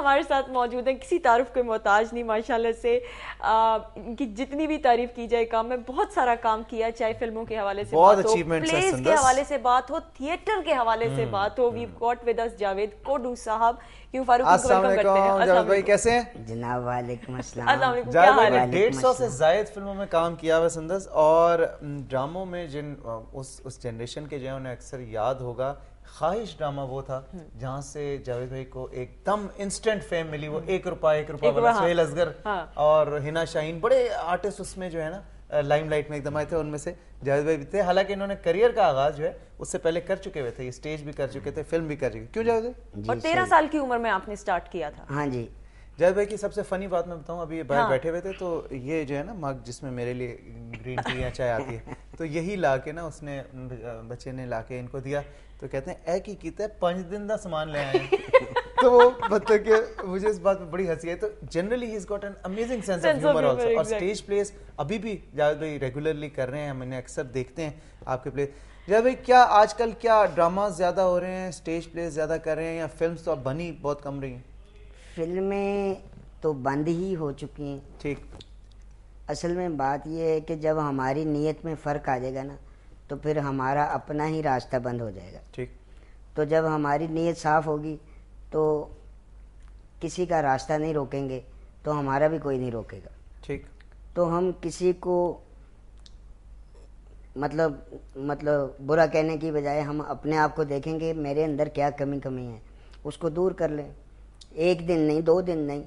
हमारे साथ मौजूद हैं किसी तारुफ के मोहताज नहीं माशाल्लाह से कि जितनी भी तारीफ की जाए काम में बहुत सारा काम किया चाहे फिल्मों के हवाले से बहुत बात प्लेस के हवाले से बात हो थिएटर के हवाले से हम्म, बात हो we got with us Javed Kodu साहब क्यों फारूक कैसे जनाब डेढ़ सौ से ज्यादा फिल्मों में काम किया हुआ संदस और ड्रामों में जिन उस जनरेशन के जो है उन्हें अक्सर याद होगा ख्वाहिश ड्रामा वो था हम्म। जहाँ से जावेद भाई को एकदम इंस्टेंट फेम मिली वो एक रुपया एक रुपया वाला सुहेल असगर हाँ। और हिना शाहीन बड़े आर्टिस्ट उसमें जो है ना लाइमलाइट में एकदम आए थे उनमें से जावेद भाई भी थे हालांकि इन्होंने करियर का आगाज जो है उससे पहले कर चुके हुए थे ये स्टेज भी कर चुके थे फिल्म भी कर चुके क्यों जावेद भाई और तेरह साल की उम्र में आपने स्टार्ट किया था हाँ जी जावेद भाई की सबसे फनी बात मैं बताऊं अभी ये बाहर हाँ। बैठे हुए थे तो ये जो है ना मग जिसमें मेरे लिए ग्रीन टी या चाय आती है तो यही ला के ना उसने बच्चे ने ला के इनको दिया तो कहते हैं ऐ की कीता पांच दिन का सामान ले आए तो वो मतलब कि मुझे इस बात पे बड़ी हंसी आई तो generally he is got an amazing sense of humour also और स्टेज प्लेस अभी भी जावेद भाई रेगुलरली कर रहे हैं मैंने अक्सर देखते हैं आपके प्ले जावेद हाँ भाई क्या आजकल क्या ड्रामा ज्यादा हो रहे हैं स्टेज प्लेस ज्यादा कर रहे हैं या फिल्म तो अब बनी बहुत कम रही हैं फिल्में तो बंद ही हो चुकी हैं ठीक असल में बात यह है कि जब हमारी नीयत में फ़र्क आ जाएगा ना तो फिर हमारा अपना ही रास्ता बंद हो जाएगा ठीक तो जब हमारी नीयत साफ़ होगी तो किसी का रास्ता नहीं रोकेंगे तो हमारा भी कोई नहीं रोकेगा ठीक तो हम किसी को मतलब मतलब बुरा कहने की बजाय हम अपने आप को देखेंगे मेरे अंदर क्या कमी कमी है उसको दूर कर लें एक दिन नहीं दो दिन नहीं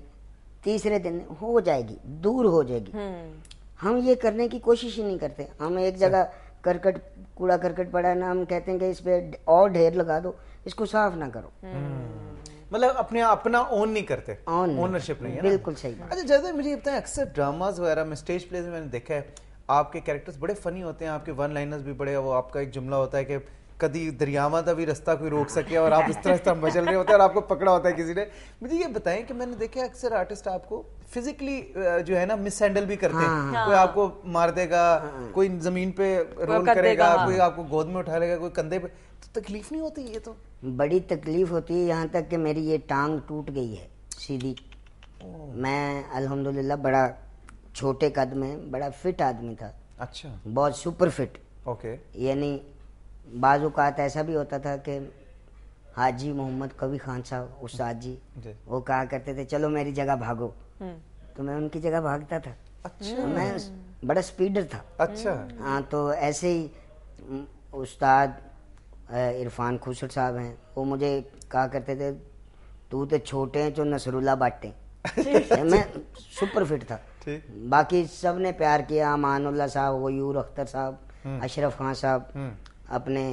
तीसरे दिन हो जाएगी दूर हो जाएगी हम्म। हम ये करने की कोशिश ही नहीं करते हम एक जगह करकट कूड़ा करकट पड़ा है ना हम कहते हैं कि इस पे और ढेर लगा दो इसको साफ ना करो हम्म। मतलब अपने अपना ओन नहीं करते ओनरशिप नहीं है बिल्कुल सही बात अच्छा जैसे मुझे बताएं अक्सर ड्रामाज वगैरह में स्टेज प्लेज में मैंने देखा है आपके कैरेक्टर्स बड़े फनी होते हैं आपके वन लाइनर्स भी बड़े वो आपका एक जुमला होता है कि कभी दरियावा का भी रास्ता कोई रोक सके और आप इस तरह तरह तो मचल रहे होते हैं और आपको पकड़ा होता है किसी ने मुझे ये बताएं कि मैंने देखा अक्सर आर्टिस्ट आपको फिजिकली जो है ना मिस हैंडल भी करते हैं हाँ। कोई आपको मार देगा हाँ। कोई जमीन पे रोल करेगा हाँ। कोई आपको गोद में उठा लेगा कोई कंधे पे तो तकलीफ नहीं होती ये तो बड़ी तकलीफ होती है यहाँ तक कि मेरी ये टांग टूट गई है सीधी मैं अल्हम्दुलिल्लाह बड़ा छोटे कद में बड़ा फिट आदमी था अच्छा बहुत सुपर फिट ओके यानी बाज़ात तो ऐसा भी होता था कि हाजी मोहम्मद कवि खान साहब उस्ताद जी वो कहा करते थे चलो मेरी जगह भागो हम्म। तो मैं उनकी जगह भागता था अच्छा तो मैं बड़ा स्पीडर था अच्छा हाँ तो ऐसे ही उस्ताद इरफान खुसर साहब हैं वो मुझे कहा करते थे तू तो छोटे हैं जो नसरुल्ला बाटे अच्छा। मैं सुपर फिट था बाकी सब ने प्यार किया मानुल्ला साहब वयूर अख्तर साहब हम्म। अशरफ खान साहब हम्म। अपने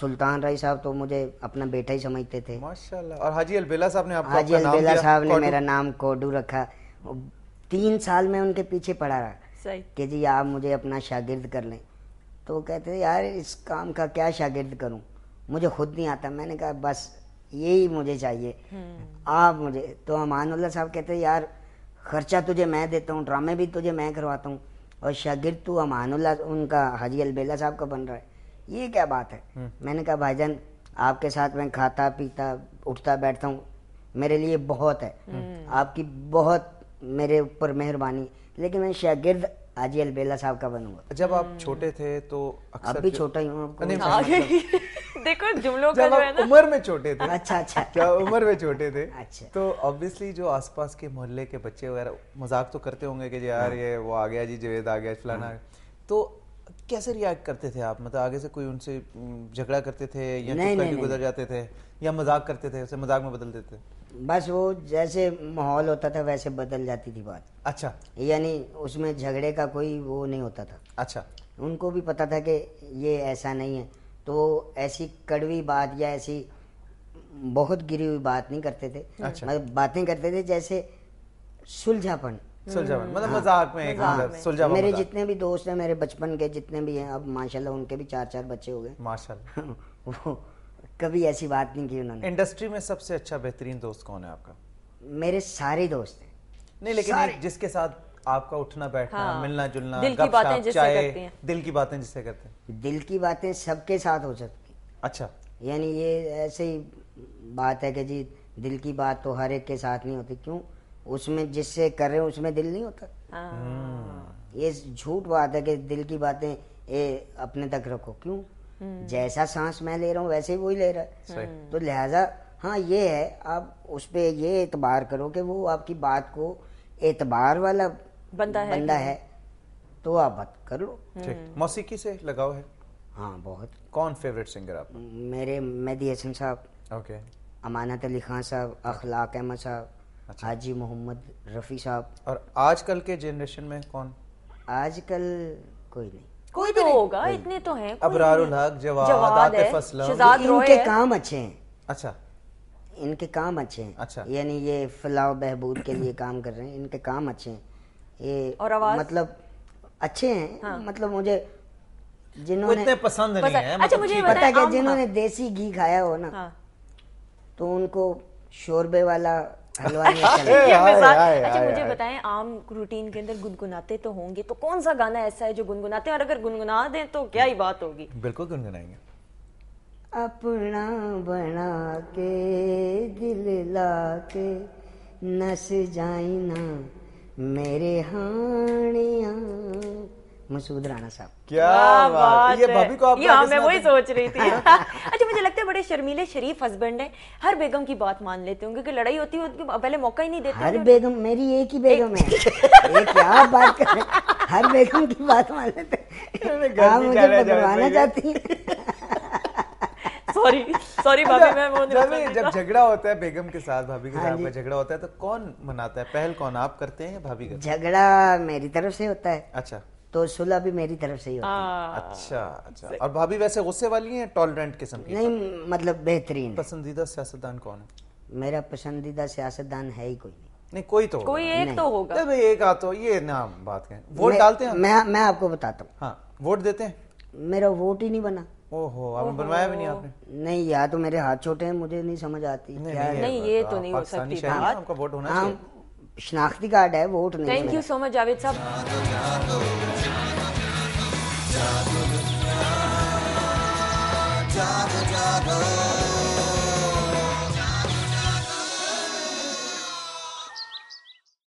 सुल्तान राय साहब तो मुझे अपना बेटा ही समझते थे माशाल्लाह और हाजी अलबेला साहब ने आपको हाजी अलबेला साहब ने मेरा नाम कोडू रखा तीन साल में उनके पीछे पड़ा रहा कि जी आप मुझे अपना शागिर्द कर लें तो कहते थे यार इस काम का क्या शागिर्द करूं मुझे खुद नहीं आता मैंने कहा बस यही मुझे चाहिए हम्म। आप मुझे तो अमानुल्ला साहब कहते यार खर्चा तुझे मैं देता हूँ ड्रामे भी तुझे मैं करवाता हूँ और शागिर्द तू अमानुल्ला उनका हाजी अलबेला साहब का बन रहा है ये क्या बात है हम्म। मैंने कहा भाईजान आपके साथ मैं खाता पीता उठता बैठता हूँ मेरे लिए बहुत है हम्म। आपकी बहुत मेरे ऊपर मेहरबानी लेकिन मैं शागिर्द हाजी अलबेला साहब का बनूंगा जब आप हम्म। छोटे थे तो अब भी छोटा ही हूँ मतलब देखो जुमलों का जो है ना उम्र में छोटे थे अच्छा अच्छा क्या उम्र में छोटे थे अच्छा तो ऑब्वियसली जो आसपास के मोहल्ले के बच्चे वगैरह मजाक तो करते होंगे कि यार हाँ। ये वो आ गया जी जवेद आ गया फलाना हाँ। तो कैसे रिएक्ट करते थे आप मतलब आगे से कोई उनसे झगड़ा करते थे या नहीं, नहीं, नहीं, गुजर जाते थे या मजाक करते थे उसे मजाक में बदल देते बस वो जैसे माहौल होता था वैसे बदल जाती थी बात अच्छा यानी उसमें झगड़े का कोई वो नहीं होता था अच्छा उनको भी पता था कि ये ऐसा नहीं है तो ऐसी कड़वी बात या ऐसी बहुत गिरी हुई बात नहीं करते थे अच्छा। मतलब बातें करते थे जैसे सुलझापन हम्म, मतलब हाँ। मजाक में मतलब मेरे जितने भी दोस्त हैं मेरे बचपन के जितने भी हैं अब माशाल्लाह उनके भी चार चार बच्चे हो गए माशाल्लाह कभी ऐसी बात नहीं की उन्होंने इंडस्ट्री में सबसे अच्छा बेहतरीन दोस्त कौन है आपका मेरे सारे दोस्त हैं नहीं लेकिन जिसके साथ आपका उठना बैठना हाँ। मिलना जुलना दिल की बातें जिससे करते हैं दिल की बातें जिससे करते हैं दिल की बातें सबके साथ हो सकती अच्छा यानी ये ऐसे ही बात है कि जी दिल की बात तो हर एक के साथ नहीं होती क्यों उसमें जिससे कर रहे हो उसमें दिल नहीं होता हाँ। ये झूठ बात है कि दिल की बातें ये अपने तक रखो क्यों हम्म। जैसा सांस मैं ले रहा हूँ वैसे ही वो ही ले रहा है तो लिहाजा हाँ ये है आप उस पर ये एतबार करो कि वो आपकी बात को एतबार वाला बंदा है बंदा है तो आप बात कर लो मौसीकी से लगाव है हाँ बहुत कौन फेवरेट सिंगर आप मेरे मेहदी हसन साहब ओके अमानत अली खान साहब अखलाक अहमद साहब अच्छा। आजी मोहम्मद रफ़ी साहब और आजकल के जनरेशन में कौन आजकल कोई नहीं कोई भी तो होगा इतने तो हैं अबरारुल हक जवाद आतिफ असलम इनके काम अच्छे हैं अच्छा इनके काम अच्छे हैं अच्छा यानी ये फलाह बहबूद के लिए काम कर रहे हैं इनके काम अच्छे हैं ये और आवाज मतलब अच्छे हैं हाँ। मतलब मुझे जिन्होंने इतने पसंद नहीं है अच्छा मतलब मुझे पता क्या जिन्होंने देसी घी खाया हो ना हाँ। तो उनको शोरबे वाला अच्छा मुझे बताएं आम रूटीन के अंदर गुनगुनाते तो होंगे तो कौन सा गाना ऐसा है जो गुनगुनाते हैं और अगर गुनगुना दें तो क्या ही बात होगी बिल्कुल गुनगुनाएंगे अपना बना के दिल ला के नस जाई ना मेरे हानिया मसूद राणा साहब क्या बात ये भाभी को आप ये हाँ, मैं वही सोच रही थी अच्छा, मुझे लगता है बड़े शर्मीले शरीफ हस्बैंड हैं हर बेगम की बात मान लेते होंगे क्योंकि लड़ाई होती है पहले मौका ही नहीं देते हर बेगम मेरी एक ही बेगम है ये क्या बात कर रहे हर बेगम की बात मान लेते हैं मुझे बदलवाना चाहती हैं सॉरी सॉरी भाभी अच्छा, मैं वो जब झगड़ा होता है बेगम के साथ भाभी के हाँ साथ में झगड़ा होता है तो कौन मनाता है पहल कौन आप करते हैं भाभी का झगड़ा मेरी तरफ से होता है अच्छा तो सुलह भी मेरी तरफ से ही होती है हाँ। अच्छा अच्छा और भाभी वैसे गुस्से वाली हैं टॉलरेंट किस्म की नहीं मतलब बेहतरीन पसंदीदा सियासतदान कौन है मेरा पसंदीदा सियासतदान है ही कोई नहीं नहीं कोई तो कोई एक तो होगा अरे एक आ तो ये नाम बात कहें वोट डालते हैं मैं मैं आपको बताता हूं हां वोट देते हैं मेरा वोट ही नहीं बना ओहो आपने बनवाया भी नहीं आपने नहीं यार तो मेरे हाथ छोटे हैं मुझे नहीं समझ आती नहीं, क्या नहीं, नहीं ये तो नहीं हो सकती बात आपका वोट होना हाँ, चाहिए शनाख्ती कार्ड है वोट नहीं thank you so much Javed साहब Chicago.